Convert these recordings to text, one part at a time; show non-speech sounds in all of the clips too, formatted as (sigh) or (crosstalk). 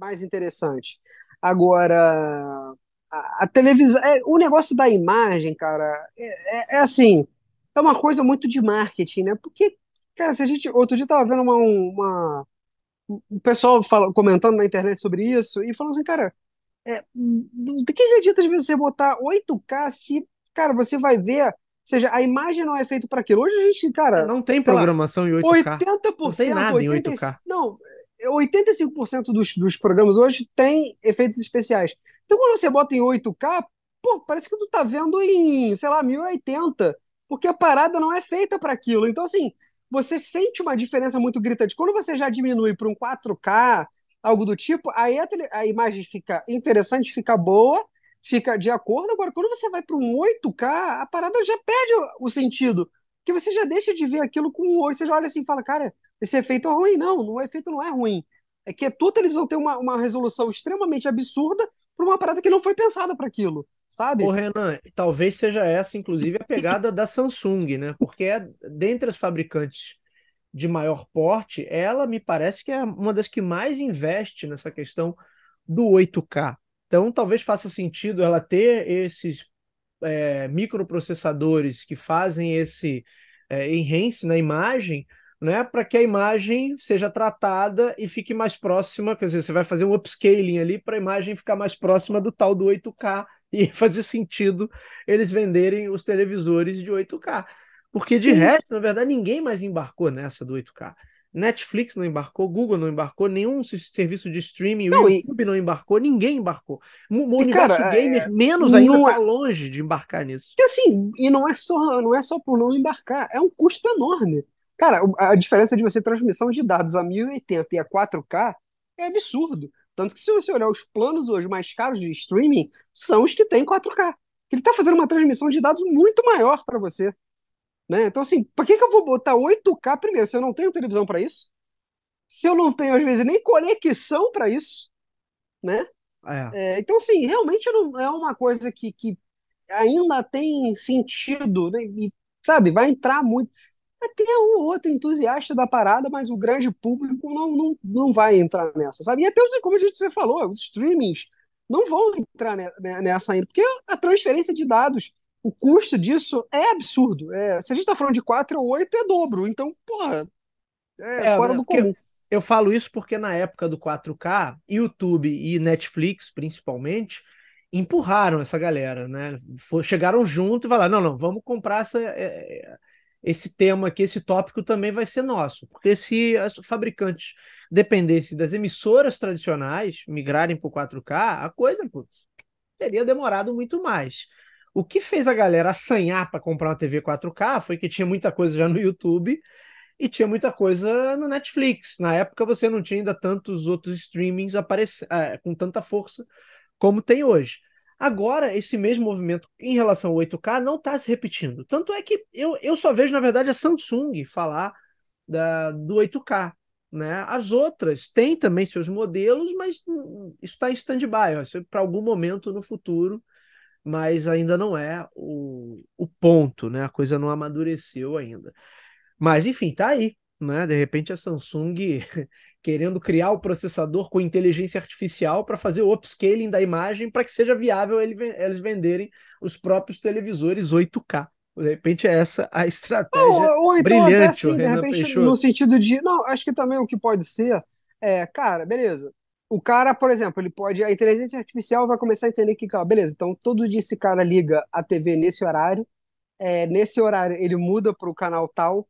mais interessante. Agora, a, a televisão. É, o negócio da imagem, cara, é, é, é, assim. É uma coisa muito de marketing, né? Porque, cara, se a gente. Outro dia eu tava vendo uma. uma o pessoal fala, comentando na internet sobre isso e falando assim, cara, é, hum, de que adianta às você botar 8K se, cara, você vai ver. Ou seja, a imagem não é feita para aquilo. Hoje a gente, cara. Não tem programação lá, em 8K. 80%. Não tem nada 80, em 8K. Não, 85% dos, dos programas hoje tem efeitos especiais. Então, quando você bota em 8K, pô, parece que tu tá vendo em, sei lá, 1080, porque a parada não é feita para aquilo. Então, assim, você sente uma diferença muito gritante. Quando você já diminui para um 4K, algo do tipo, aí a, tele, a imagem fica interessante, fica boa, fica de acordo. Agora, quando você vai para um 8K, a parada já perde o, o sentido que você já deixa de ver aquilo com o olho, você já olha assim e fala, cara, esse efeito é ruim. Não, o efeito não é ruim. É que a tua televisão tem uma, uma resolução extremamente absurda para uma parada que não foi pensada para aquilo, sabe? Ô, Renan, talvez seja essa, inclusive, a pegada da Samsung, né? Porque é, dentre as fabricantes de maior porte, ela me parece que é uma das que mais investe nessa questão do 8K. Então, talvez faça sentido ela ter esses é, microprocessadores que fazem esse é, enhance na imagem, né, para que a imagem seja tratada e fique mais próxima, quer dizer, você vai fazer um upscaling ali para a imagem ficar mais próxima do tal do 8K (laughs) e fazer sentido eles venderem os televisores de 8K. Porque de resto, na verdade, ninguém mais embarcou nessa do 8K. Netflix não embarcou, Google não embarcou, nenhum serviço de streaming, não, YouTube e... não embarcou, ninguém embarcou. O universo cara, é, gamer, é... menos ainda, está é... longe de embarcar nisso. E assim, e não é, só, não é só por não embarcar, é um custo enorme. Cara, a diferença de você transmissão de dados a 1080 e a 4K é absurdo. Tanto que se você olhar os planos hoje mais caros de streaming, são os que têm 4K. Ele está fazendo uma transmissão de dados muito maior para você. Né? Então, assim, para que, que eu vou botar 8K primeiro se eu não tenho televisão para isso? Se eu não tenho, às vezes, nem conexão para isso? Né? É. É, então, assim, realmente não é uma coisa que, que ainda tem sentido, né? e, sabe, vai entrar muito. Até um ou outro entusiasta da parada, mas o grande público não, não, não vai entrar nessa, sabe? E até, como a gente, você falou, os streamings não vão entrar nessa ainda, porque é a transferência de dados o custo disso é absurdo. É, se a gente está falando de 4 ou 8, é dobro. Então, porra, é, é fora do comum. Eu falo isso porque na época do 4K, YouTube e Netflix, principalmente, empurraram essa galera, né? chegaram junto e falaram: não, não, vamos comprar essa, é, é, esse tema aqui, esse tópico também vai ser nosso. Porque se as fabricantes dependessem das emissoras tradicionais migrarem para o 4K, a coisa putz, teria demorado muito mais. O que fez a galera assanhar para comprar uma TV 4K foi que tinha muita coisa já no YouTube e tinha muita coisa no Netflix. Na época você não tinha ainda tantos outros streamings aparec- é, com tanta força como tem hoje. Agora, esse mesmo movimento em relação ao 8K não está se repetindo. Tanto é que eu, eu só vejo, na verdade, a Samsung falar da, do 8K. Né? As outras têm também seus modelos, mas isso está em stand-by. É para algum momento no futuro mas ainda não é o, o ponto, né? A coisa não amadureceu ainda. Mas enfim, tá aí, né? De repente a Samsung (laughs) querendo criar o processador com inteligência artificial para fazer o upscaling da imagem para que seja viável ele, eles venderem os próprios televisores 8K. De repente é essa a (laughs) estratégia ou, ou então, brilhante, assim, de repente, Peixoto. no sentido de, não, acho que também o que pode ser é, cara, beleza, o cara, por exemplo, ele pode. A inteligência artificial vai começar a entender que, ó, beleza, então todo dia esse cara liga a TV nesse horário, é, nesse horário ele muda para o canal tal,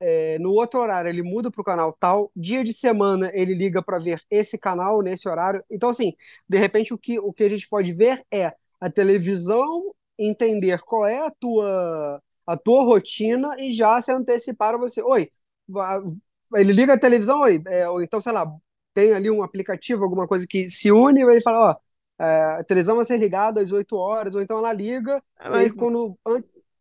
é, no outro horário ele muda para o canal tal, dia de semana ele liga para ver esse canal nesse horário. Então, assim, de repente o que, o que a gente pode ver é a televisão entender qual é a tua, a tua rotina e já se antecipar a você. Oi, ele liga a televisão, oi, é, ou então, sei lá, tem ali um aplicativo, alguma coisa que se une e ele fala, ó, a é, televisão vai ser ligada às 8 horas, ou então ela liga, é, mas... quando...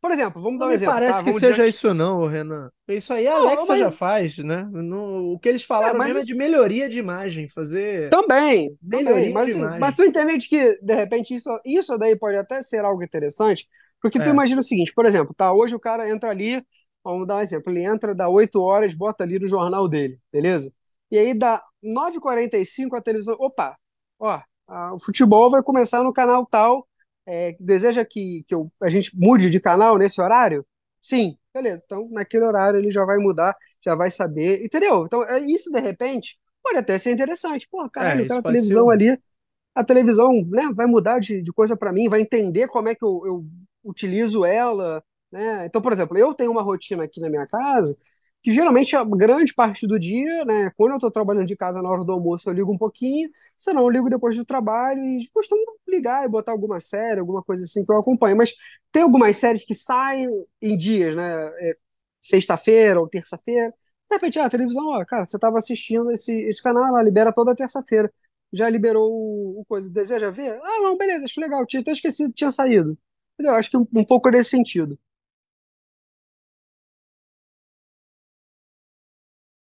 Por exemplo, vamos não dar um exemplo. Não tá? parece tá? que seja diante... isso não, Renan. Isso aí a não, Alexa mas... já faz, né? No... O que eles é, falaram é, mas... mesmo é de melhoria de imagem, fazer... Também, melhoria também, mas, de imagem. Mas tu entende que, de repente, isso, isso daí pode até ser algo interessante, porque é. tu imagina o seguinte, por exemplo, tá? Hoje o cara entra ali, vamos dar um exemplo, ele entra, dá 8 horas, bota ali no jornal dele, beleza? E aí, da 9h45, a televisão. Opa, ó, a, o futebol vai começar no canal tal. É, deseja que, que eu, a gente mude de canal nesse horário? Sim, beleza. Então, naquele horário ele já vai mudar, já vai saber, entendeu? Então, é isso de repente pode até ser interessante. Pô, é, caralho, é, a televisão ali, a televisão né, vai mudar de, de coisa para mim, vai entender como é que eu, eu utilizo ela. Né? Então, por exemplo, eu tenho uma rotina aqui na minha casa que geralmente a grande parte do dia, né, quando eu estou trabalhando de casa na hora do almoço, eu ligo um pouquinho, senão eu ligo depois do trabalho e costumo ligar e botar alguma série, alguma coisa assim que eu acompanho. Mas tem algumas séries que saem em dias, né, é, sexta-feira ou terça-feira. De repente, ah, a televisão, ó, cara, você estava assistindo esse, esse canal, ela libera toda terça-feira. Já liberou o, o coisa, deseja ver? Ah, não, beleza, acho legal, tinha até esquecido, tinha saído. Eu acho que um, um pouco nesse sentido.